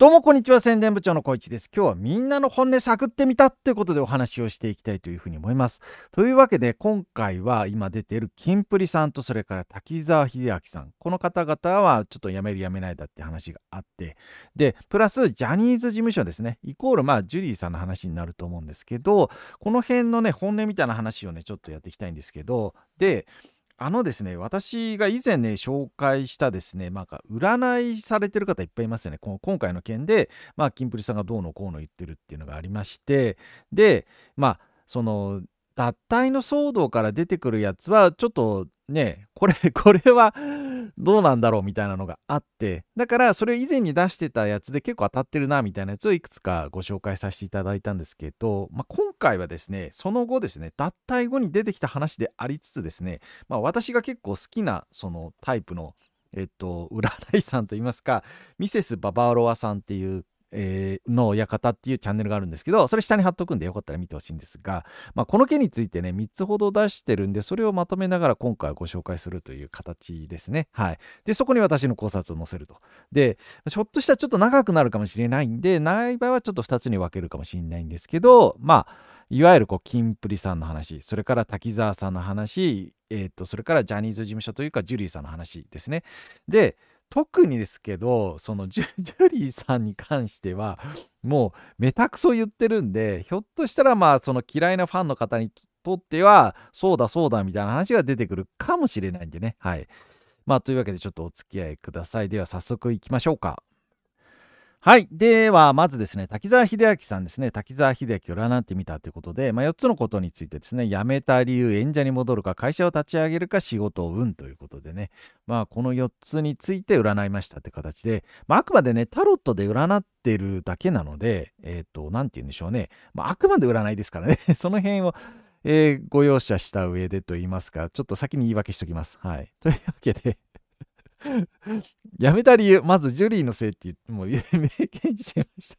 どうもこんにちは宣伝部長の小市です今日はみんなの本音探ってみたということでお話をしていきたいというふうに思いますというわけで今回は今出ているキンプリさんとそれから滝沢秀明さんこの方々はちょっとやめるやめないだって話があってでプラスジャニーズ事務所ですねイコールまあジュリーさんの話になると思うんですけどこの辺のね本音みたいな話をねちょっとやっていきたいんですけどであのですね、私が以前ね、紹介したですね、まあ、占いされてる方いっぱいいますよね。この今回の件で、まあ、キンプリさんがどうのこうの言ってるっていうのがありまして、で、まあ、その、脱退の騒動から出てくるやつは、ちょっとね、これ、これはどうなんだろうみたいなのがあって、だからそれ以前に出してたやつで結構当たってるなみたいなやつをいくつかご紹介させていただいたんですけど、まあ、今回はですね、その後ですね、脱退後に出てきた話でありつつですね、まあ、私が結構好きなそのタイプのえっと、占いさんといいますか、ミセス・ババアロワさんっていうえー、の館っていうチャンネルがあるんですけど、それ下に貼っとくんでよかったら見てほしいんですが、まあ、この件についてね、3つほど出してるんで、それをまとめながら今回ご紹介するという形ですね。はい。で、そこに私の考察を載せると。で、ちょっとしたらちょっと長くなるかもしれないんで、長い場合はちょっと2つに分けるかもしれないんですけど、まあ、いわゆるこう、キンプリさんの話、それから滝沢さんの話、えっ、と、それからジャニーズ事務所というか、ジュリーさんの話ですね。で、特にですけどそのジュ ジュリーさんに関してはもうめたくそ言ってるんでひょっとしたらまあその嫌いなファンの方にとってはそうだそうだみたいな話が出てくるかもしれないんでねはいまあというわけでちょっとお付き合いくださいでは早速いきましょうかはい。では、まずですね、滝沢秀明さんですね。滝沢秀明を占ってみたということで、まあ、4つのことについてですね、辞めた理由、演者に戻るか、会社を立ち上げるか、仕事を運ということでね、まあ、この4つについて占いましたって形で、まあ、あくまでね、タロットで占ってるだけなので、えっ、ー、と、なんて言うんでしょうね。まあ、あくまで占いですからね、その辺を、えー、ご容赦した上でと言いますか、ちょっと先に言い訳しときます。はい。というわけで辞めた理由、まずジュリーのせいって言って、もう明言してました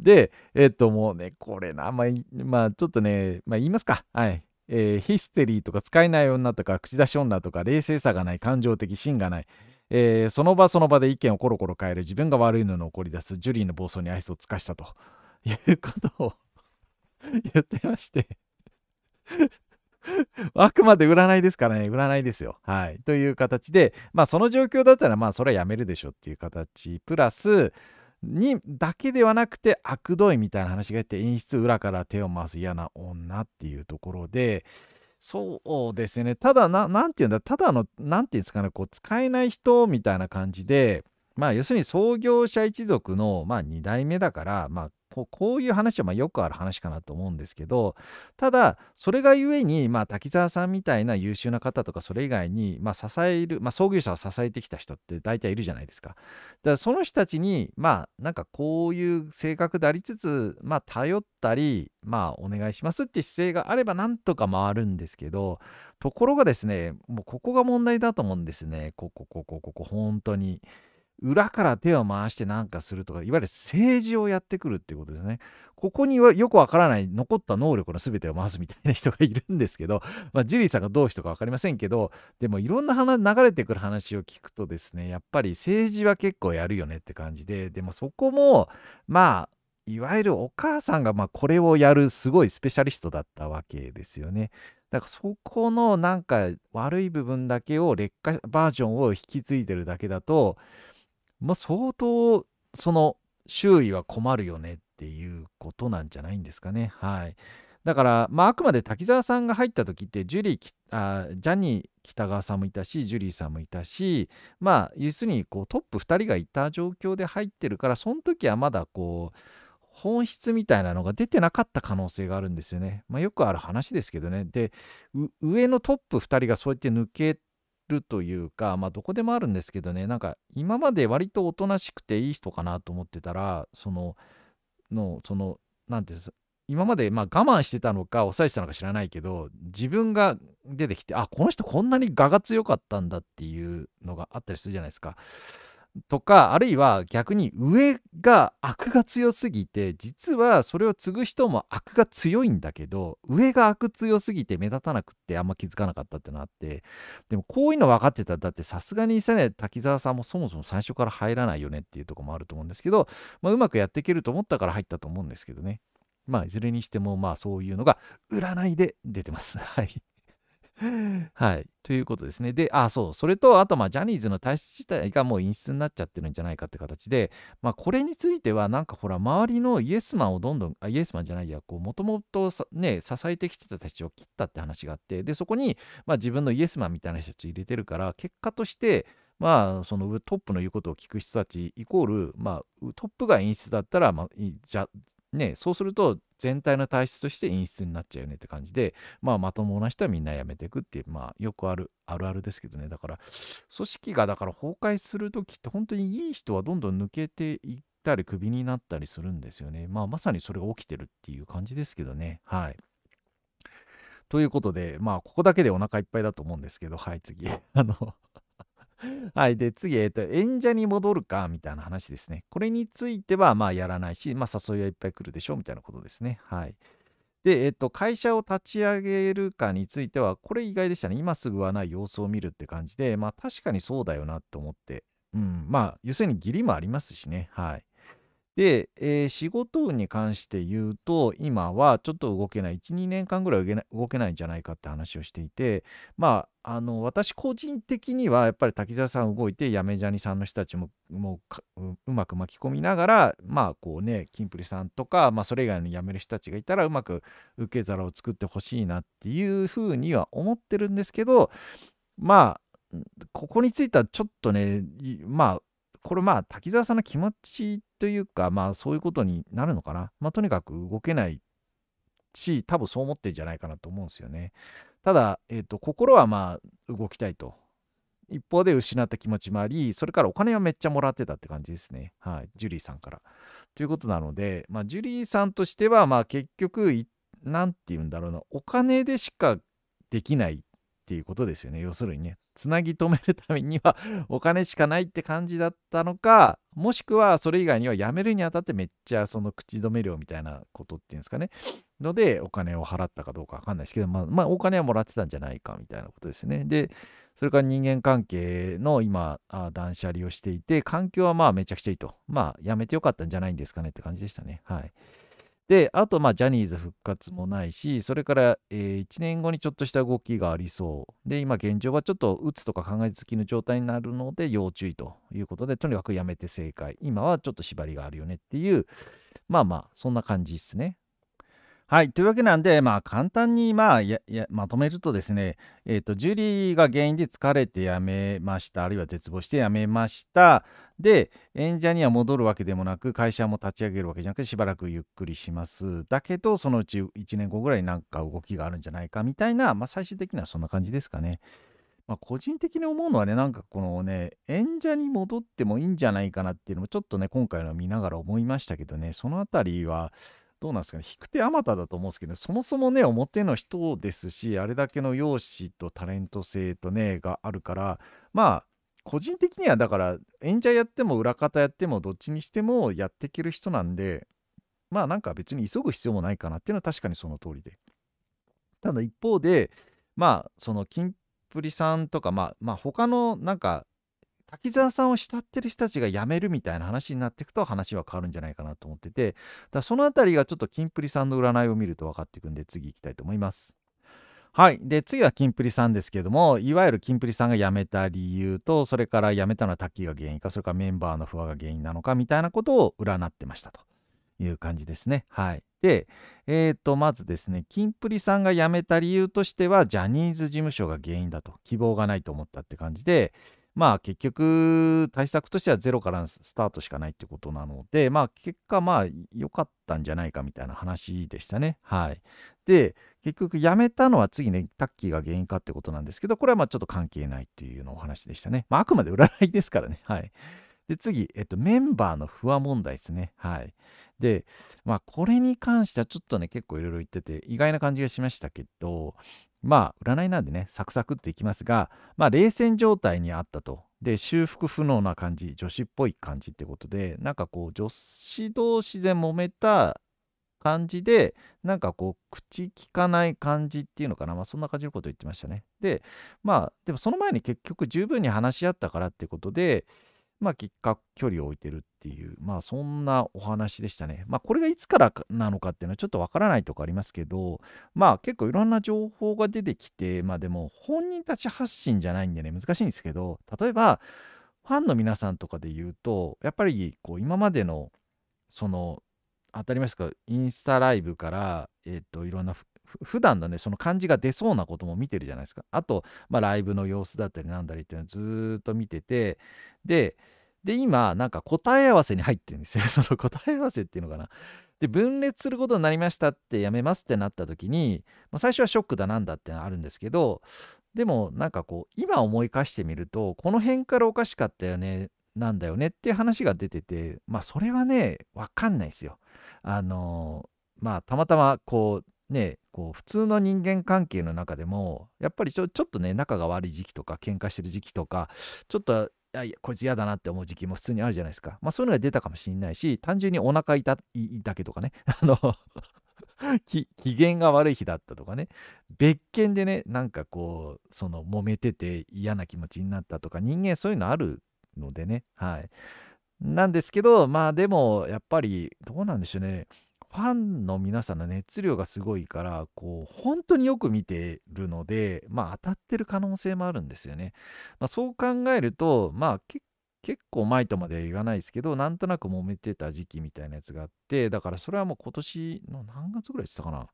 で、えっと、もうね、これな、まあ、まあ、ちょっとね、まあ、言いますか。はい。えー、ヒステリーとか使えない女とか口出し女とか冷静さがない感情的芯がない、えー、その場その場で意見をコロコロ変える自分が悪いのに怒り出すジュリーの暴走に愛想を尽かしたということを言ってまして あくまで占いですからね、占いですよ。はい。という形で、まあその状況だったら、まあそれはやめるでしょっていう形、プラス、にだけではなくて悪どいみたいな話があって演出裏から手を回す嫌な女っていうところでそうですねただ何て言うんだただの何て言うんですかねこう使えない人みたいな感じでまあ要するに創業者一族のまあ2代目だからまあこういう話はまよくある話かなと思うんですけどただそれがゆえに、まあ、滝沢さんみたいな優秀な方とかそれ以外に、まあ、支える、まあ、創業者を支えてきた人って大体いるじゃないですか。だからその人たちにまあなんかこういう性格でありつつ、まあ、頼ったり、まあ、お願いしますって姿勢があればなんとか回るんですけどところがですねもうここが問題だと思うんですねここここここ本当に。裏から手を回して何かするとかいわゆる政治をやってくるっていうことですね。ここにはよくわからない残った能力の全てを回すみたいな人がいるんですけど、まあ、ジュリーさんがどう人か分かりませんけどでもいろんな話流れてくる話を聞くとですねやっぱり政治は結構やるよねって感じででもそこもまあいわゆるお母さんがまこれをやるすごいスペシャリストだったわけですよね。だからそこのなんか悪い部分だけを劣化バージョンを引き継いでるだけだとまあ、相当その周囲は困るよねっていうことなんじゃないんですかね。はい、だから、まあ、あくまで滝沢さんが入った時ってジュリーあジャニー北川さんもいたしジュリーさんもいたしまあ要するにこうトップ2人がいた状況で入ってるからその時はまだこう本質みたいなのが出てなかった可能性があるんですよね。まあ、よくある話ですけどね。で上のトップ2人がそうやって抜けるというか、まあ、どこでもあるんですけどねなんか今まで割とおとなしくていい人かなと思ってたらそののその何て言うんです今までまあ我慢してたのか抑えてたのか知らないけど自分が出てきてあこの人こんなに我が強かったんだっていうのがあったりするじゃないですか。とかあるいは逆に上が悪が強すぎて実はそれを継ぐ人も悪が強いんだけど上が悪強すぎて目立たなくってあんま気づかなかったってのあってでもこういうの分かってたらだってさすがにさね滝沢さんもそもそも最初から入らないよねっていうとこもあると思うんですけど、まあ、うまくやっていけると思ったから入ったと思うんですけどねまあいずれにしてもまあそういうのが占いで出てます。はいはい。ということですね。で、あ、そう。それと、あと、まあ、ジャニーズの体質自体がもう陰湿になっちゃってるんじゃないかって形で、まあ、これについては、なんかほら、周りのイエスマンをどんどん、あイエスマンじゃないや、こう、もともとね、支えてきてた人たちを切ったって話があって、で、そこに、まあ、自分のイエスマンみたいな人たち入れてるから、結果として、まあ、そのトップの言うことを聞く人たちイコール、まあ、トップが演出だったら、まあ、じゃね、そうすると全体の体質として陰湿になっちゃうよねって感じで、まあ、まともな人はみんな辞めていくっていう、まあ、よくある、あるあるですけどね。だから、組織がだから崩壊するときって、本当にいい人はどんどん抜けていったり、クビになったりするんですよね。まあ、まさにそれが起きてるっていう感じですけどね。はい。ということで、まあ、ここだけでお腹いっぱいだと思うんですけど、はい、次。あの はい。で、次、えっと、演者に戻るか、みたいな話ですね。これについては、まあ、やらないし、まあ、誘いはいっぱい来るでしょう、みたいなことですね。はい。で、えっと、会社を立ち上げるかについては、これ意外でしたね。今すぐはない様子を見るって感じで、まあ、確かにそうだよなと思って。うん。まあ、要するに義理もありますしね。はい。で、えー、仕事に関して言うと、今はちょっと動けない、1、2年間ぐらい動けないんじゃないかって話をしていて、まあ、あの私個人的にはやっぱり滝沢さん動いて、やめじゃにさんの人たちももううまく巻き込みながら、まあこうね、キンプリさんとか、まあ、それ以外の辞める人たちがいたら、うまく受け皿を作ってほしいなっていうふうには思ってるんですけど、まあ、ここについてはちょっとね、まあ、これまあ滝沢さんの気持ちというかまあそういうことになるのかな、まあ、とにかく動けないし多分そう思ってるんじゃないかなと思うんですよねただ、えーと、と心はまあ動きたいと一方で失った気持ちもありそれからお金はめっちゃもらってたって感じですねはいジュリーさんからということなので、まあ、ジュリーさんとしてはまあ結局何て言うんだろうなお金でしかできないっていうことですよね要するにねつなぎ止めるためには お金しかないって感じだったのかもしくはそれ以外にはやめるにあたってめっちゃその口止め料みたいなことっていうんですかねのでお金を払ったかどうかわかんないですけど、まあ、まあお金はもらってたんじゃないかみたいなことですねでそれから人間関係の今あ断捨離をしていて環境はまあめちゃくちゃいいとまあやめてよかったんじゃないんですかねって感じでしたねはい。で、あと、まジャニーズ復活もないし、それから、えー、1年後にちょっとした動きがありそう。で、今、現状はちょっと、打つとか考えつきの状態になるので、要注意ということで、とにかくやめて正解。今はちょっと縛りがあるよねっていう、まあまあ、そんな感じですね。はい。というわけなんで、まあ、簡単に、まあ、ややまとめるとですね、えっ、ー、と、ジュリーが原因で疲れてやめました、あるいは絶望してやめました。で、演者には戻るわけでもなく、会社も立ち上げるわけじゃなくて、しばらくゆっくりします。だけど、そのうち1年後ぐらいなんか動きがあるんじゃないかみたいな、まあ、最終的にはそんな感じですかね。まあ、個人的に思うのはね、なんかこのね、演者に戻ってもいいんじゃないかなっていうのも、ちょっとね、今回の見ながら思いましたけどね、そのあたりは、どうなんですかね引く手あまただと思うんですけど、ね、そもそもね表の人ですしあれだけの容姿とタレント性とねがあるからまあ個人的にはだから演者やっても裏方やってもどっちにしてもやっていける人なんでまあなんか別に急ぐ必要もないかなっていうのは確かにその通りでただ一方でまあそのキンプリさんとかまあまあ他のなんか滝沢さんを慕ってる人たちが辞めるみたいな話になっていくと話は変わるんじゃないかなと思っててだその辺りがちょっとキンプリさんの占いを見ると分かっていくんで次行きたいと思います。はい。で、次はキンプリさんですけども、いわゆるキンプリさんが辞めた理由と、それから辞めたのは滝が原因か、それからメンバーの不和が原因なのか、みたいなことを占ってましたという感じですね。はい。で、えっ、ー、と、まずですね、キンプリさんが辞めた理由としては、ジャニーズ事務所が原因だと、希望がないと思ったって感じで、まあ結局対策としてはゼロからスタートしかないってことなので、まあ結果まあ良かったんじゃないかみたいな話でしたね。はい。で、結局やめたのは次ね、タッキーが原因かってことなんですけど、これはまあちょっと関係ないっていうのお話でしたね。まああくまで占いですからね。はい。で、次、えっと、メンバーの不和問題ですね。はい。で、まあ、これに関してはちょっとね、結構いろいろ言ってて、意外な感じがしましたけど、まあ、占いなんでね、サクサクっていきますが、まあ、冷戦状態にあったと。で、修復不能な感じ、女子っぽい感じってことで、なんかこう、女子同士で揉めた感じで、なんかこう、口きかない感じっていうのかな。まあ、そんな感じのこと言ってましたね。で、まあ、でもその前に結局十分に話し合ったからってことで、まあ、きっか距離を置いてるっていう、まあ、そんなお話でしたね。まあ、これがいつからなのかっていうのはちょっとわからないとこありますけど、まあ、結構いろんな情報が出てきて、まあ、でも、本人たち発信じゃないんでね、難しいんですけど、例えば、ファンの皆さんとかで言うと、やっぱり、こう、今までの、その、当たり前ですか、インスタライブから、えっ、ー、と、いろんな普段のねその感じが出そうなことも見てるじゃないですかあと、まあ、ライブの様子だったりなんだりっていうのをずっと見ててでで今なんか答え合わせに入ってるんですよ その答え合わせっていうのかなで分裂することになりましたってやめますってなった時に、まあ、最初はショックだなんだってのあるんですけどでもなんかこう今思い返してみるとこの辺からおかしかったよねなんだよねっていう話が出ててまあそれはね分かんないですよ。あのまあたまたまこうねこう普通の人間関係の中でもやっぱりちょちょっとね仲が悪い時期とか喧嘩してる時期とかちょっといやいやこいつ嫌だなって思う時期も普通にあるじゃないですか、まあ、そういうのが出たかもしれないし単純にお腹痛いだけとかね あの機嫌が悪い日だったとかね別件でねなんかこうその揉めてて嫌な気持ちになったとか人間そういうのあるのでねはいなんですけどまあでもやっぱりどうなんでしょうねファンの皆さんの熱量がすごいから、こう、本当によく見てるので、まあ当たってる可能性もあるんですよね。まあ、そう考えると、まあ結構前とまでは言わないですけど、なんとなく揉めてた時期みたいなやつがあって、だからそれはもう今年の何月ぐらいしたかな。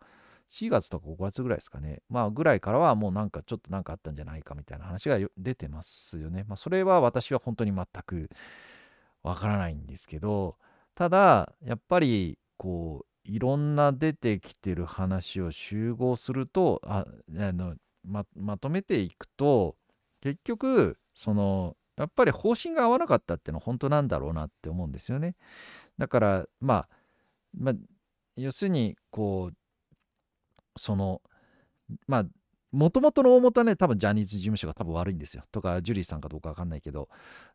4月とか5月ぐらいですかね。まあぐらいからはもうなんかちょっとなんかあったんじゃないかみたいな話が出てますよね。まあそれは私は本当に全くわからないんですけど、ただやっぱりこういろんな出てきてる話を集合するとああのままとめていくと結局そのやっぱり方針が合わなかったっていうのは本当なんだろうなって思うんですよね。だからまあ、まあ、要するにこうそのまあもともとの大元はね、多分ジャニーズ事務所が多分悪いんですよ。とか、ジュリーさんかどうかわかんないけど。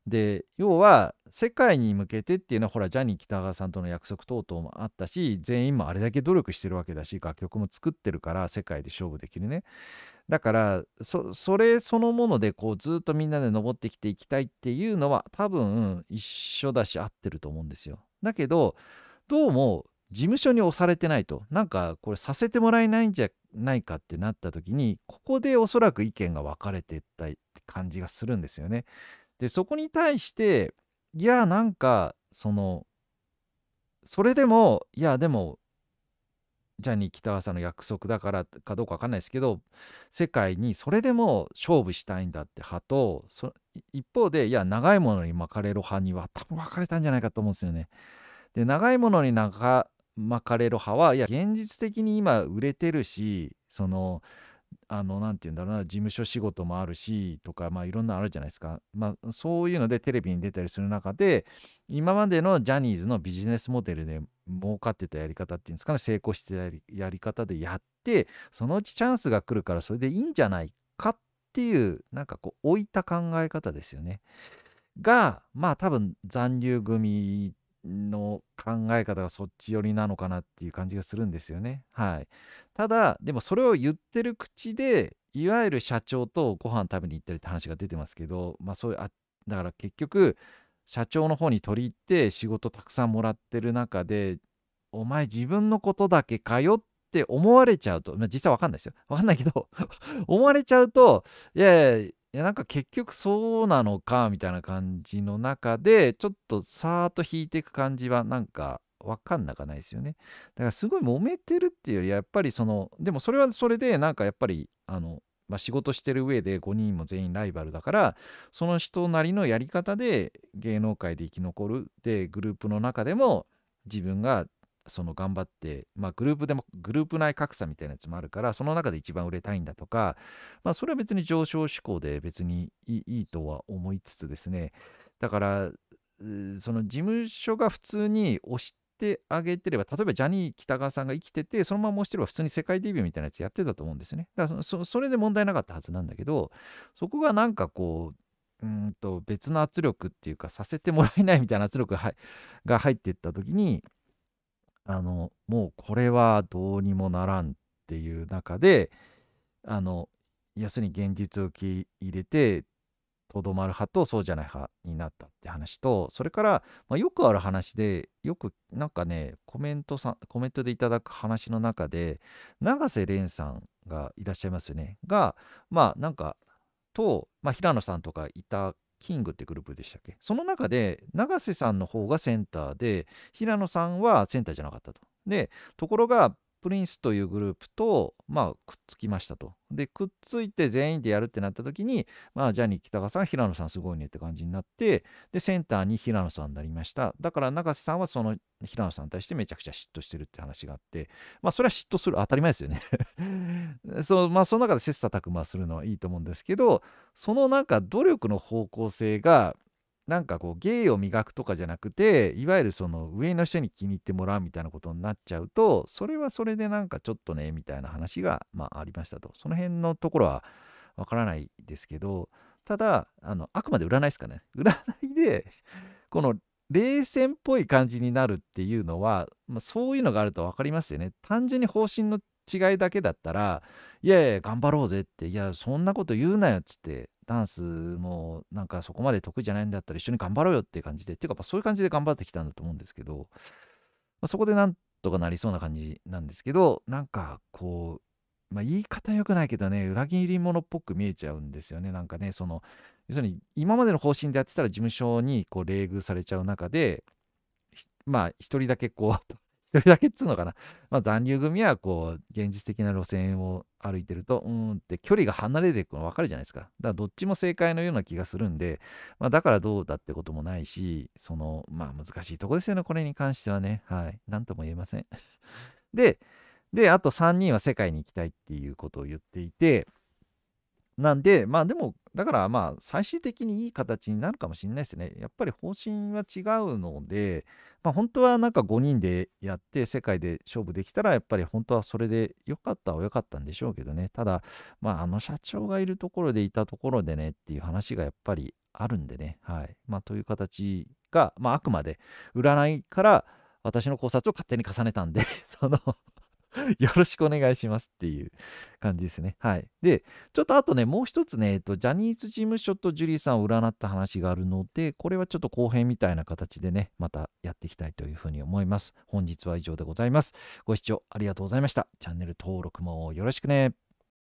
で、要は、世界に向けてっていうのは、ほら、ジャニー喜多川さんとの約束等々もあったし、全員もあれだけ努力してるわけだし、楽曲も作ってるから、世界で勝負できるね。だから、そそれそのもので、こう、ずっとみんなで登ってきていきたいっていうのは、多分、一緒だし、合ってると思うんですよ。だけど、どうも、事務所に押されてないとなんかこれさせてもらえないんじゃないかってなった時にここでおそらく意見が分かれてった感じがするんですよね。でそこに対していやなんかそのそれでもいやでもジャニー喜多川さんの約束だからかどうか分かんないですけど世界にそれでも勝負したいんだって派と一方でいや長いものに巻かれる派には多分分かれたんじゃないかと思うんですよね。で長いものに巻かマカレロ派はいや現実的に今売れてるしそのあのて言うんだろうな事務所仕事もあるしとかまあいろんなあるじゃないですか、まあ、そういうのでテレビに出たりする中で今までのジャニーズのビジネスモデルで儲かってたやり方っていうんですかね成功してたやり方でやってそのうちチャンスが来るからそれでいいんじゃないかっていうなんかこう置いた考え方ですよね。がまあ多分残留組の考え方がそっち寄りなのかなっていう感じがするんですよね。はい、ただでもそれを言ってる口でいわゆる社長とご飯食べに行ったりって話が出てますけど、まあ、そういうあだから結局社長の方に取り入って仕事たくさんもらってる中でお前自分のことだけかよって思われちゃうと、まあ、実際わかんないですよわかんないけど 思われちゃうといやいやいやなんか結局そうなのかみたいな感じの中でちょっとさーっと引いていく感じはなんか分かんなかないですよね。だからすごい揉めてるっていうよりはやっぱりそのでもそれはそれでなんかやっぱりあの、まあ、仕事してる上で5人も全員ライバルだからその人なりのやり方で芸能界で生き残るでグループの中でも自分がその頑張って、まあ、グループでもグループ内格差みたいなやつもあるからその中で一番売れたいんだとか、まあ、それは別に上昇志向で別にいいとは思いつつですねだからその事務所が普通に押してあげてれば例えばジャニー喜多川さんが生きててそのまま押してれば普通に世界デビューみたいなやつやってたと思うんですよねだからそれで問題なかったはずなんだけどそこがなんかこううんと別の圧力っていうかさせてもらえないみたいな圧力が入ってった時にあのもうこれはどうにもならんっていう中であの要するに現実を受け入れてとどまる派とそうじゃない派になったって話とそれから、まあ、よくある話でよくなんかねコメントさんコメントでいただく話の中で永瀬廉さんがいらっしゃいますよねがまあなんかと、まあ、平野さんとかいたキングってグループでしたっけその中で永瀬さんの方がセンターで平野さんはセンターじゃなかったと。でところがプリンスというグループと、まあ、くっつきましたと。で、くっついて全員でやるってなった時に、まあ、ジャニー北川さん、平野さんすごいねって感じになって、で、センターに平野さんになりました。だから、永瀬さんはその平野さんに対してめちゃくちゃ嫉妬してるって話があって、まあ、それは嫉妬する当たり前ですよね そう、まあ、その中で切磋琢磨するのはいいと思うんですけど、そのなんか努力の方向性が、なんかこう芸を磨くとかじゃなくていわゆるその上の人に気に入ってもらうみたいなことになっちゃうとそれはそれでなんかちょっとねみたいな話が、まあ、ありましたとその辺のところはわからないですけどただあのあくまで占いですかね 占いでこの冷戦っぽい感じになるっていうのは、まあ、そういうのがあると分かりますよね単純に方針の違いだけだったらいやいや頑張ろうぜっていやそんなこと言うなよっつってダンスもなんかそこまで得意じゃないんだったら一緒に頑張ろうよっていう感じでっていうかまそういう感じで頑張ってきたんだと思うんですけど、まあ、そこでなんとかなりそうな感じなんですけどなんかこうまあ、言い方良くないけどね、裏切り者っぽく見えちゃうんですよね。なんかね、その、要するに今までの方針でやってたら事務所にこう冷遇されちゃう中で、まあ、一人だけこう、一人だけっつうのかな。まあ、残留組はこう、現実的な路線を歩いてると、うーんって距離が離れていくの分かるじゃないですか。だからどっちも正解のような気がするんで、まあ、だからどうだってこともないし、その、まあ難しいとこですよね、これに関してはね。はい。なんとも言えません。で、で、あと3人は世界に行きたいっていうことを言っていて、なんで、まあでも、だからまあ最終的にいい形になるかもしれないですね。やっぱり方針は違うので、まあ、本当はなんか5人でやって世界で勝負できたらやっぱり本当はそれで良かったは良かったんでしょうけどねただ、まあ、あの社長がいるところでいたところでねっていう話がやっぱりあるんでね、はいまあ、という形が、まあ、あくまで占いから私の考察を勝手に重ねたんで その よろしくお願いしますっていう感じですね。はい。で、ちょっとあとね、もう一つね、えっと、ジャニーズ事務所とジュリーさんを占った話があるので、これはちょっと後編みたいな形でね、またやっていきたいというふうに思います。本日は以上でございます。ご視聴ありがとうございました。チャンネル登録もよろしくね。